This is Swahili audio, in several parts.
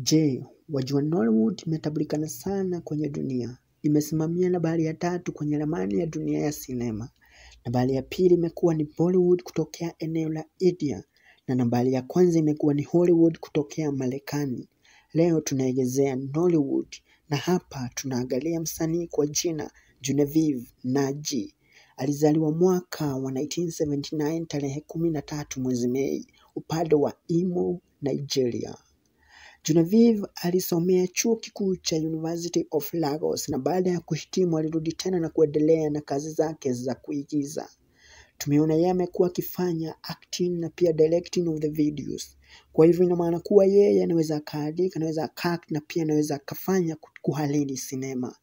Je, wajua Norwood imetambulikana sana kwenye dunia, imesimamia nambari ya tatu kwenye ramani ya dunia ya sinema. Nambari ya pili imekuwa ni Bollywood kutokea eneo la India na nambari ya kwanza imekuwa ni Hollywood kutokea Marekani. Leo tunaegezea Nollywood na hapa tunaangalia msanii kwa jina Genevieve Naji. Alizaliwa mwaka wa 1979 tarehe kumi na tatu mwezi Mei upande wa Imo, Nigeria. Genevieve alisomea chuo kikuu cha University of Lagos na baada ya kuhitimu alirudi tena na kuendelea na kazi zake za kuigiza. Tumeona yeye amekuwa akifanya acting na pia directing of the videos. Kwa hivyo ina maana kuwa yeye anaweza akaandika, anaweza akact na pia anaweza akafanya kuhalili sinema.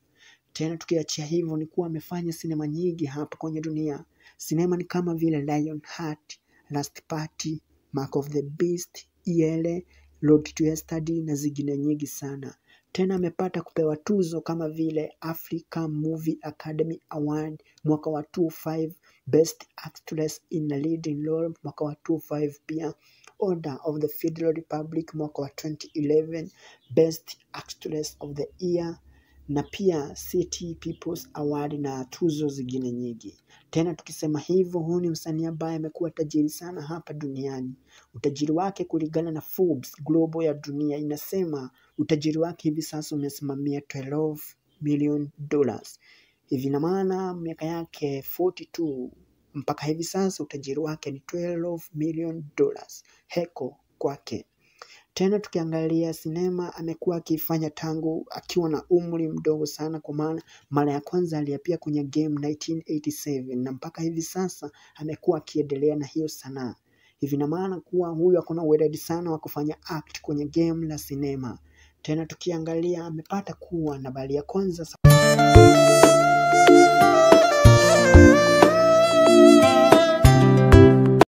Tena tukiachia hivyo, ni kuwa amefanya sinema nyingi hapa kwenye dunia. Sinema ni kama vile Lionheart, Last Party, Mark of the Beast, Yele Road to na zingine nyingi sana. Tena amepata kupewa tuzo kama vile Africa Movie Academy Award mwaka wa 25 Best Actress in a Leading Role mwaka wa 25 pia Order of the Federal Republic mwaka wa 2011, Best Actress of the Year na pia City People's Award na tuzo zingine nyingi. Tena tukisema hivyo, huu ni msanii ambaye amekuwa tajiri sana hapa duniani. Utajiri wake kulingana na Forbes Global ya dunia inasema utajiri wake hivi sasa umesimamia 12 million dollars. Hivi na maana miaka yake 42 mpaka hivi sasa utajiri wake ni 12 million dollars. Heko kwake. Tena tukiangalia sinema amekuwa akifanya tangu akiwa na umri mdogo sana, kwa maana mara ya kwanza aliapia kwenye game 1987 na mpaka hivi sasa amekuwa akiendelea na hiyo sanaa. Hivi na maana kuwa huyu akona uweledi sana wa kufanya act kwenye game la sinema. Tena tukiangalia amepata kuwa na bali ya kwanza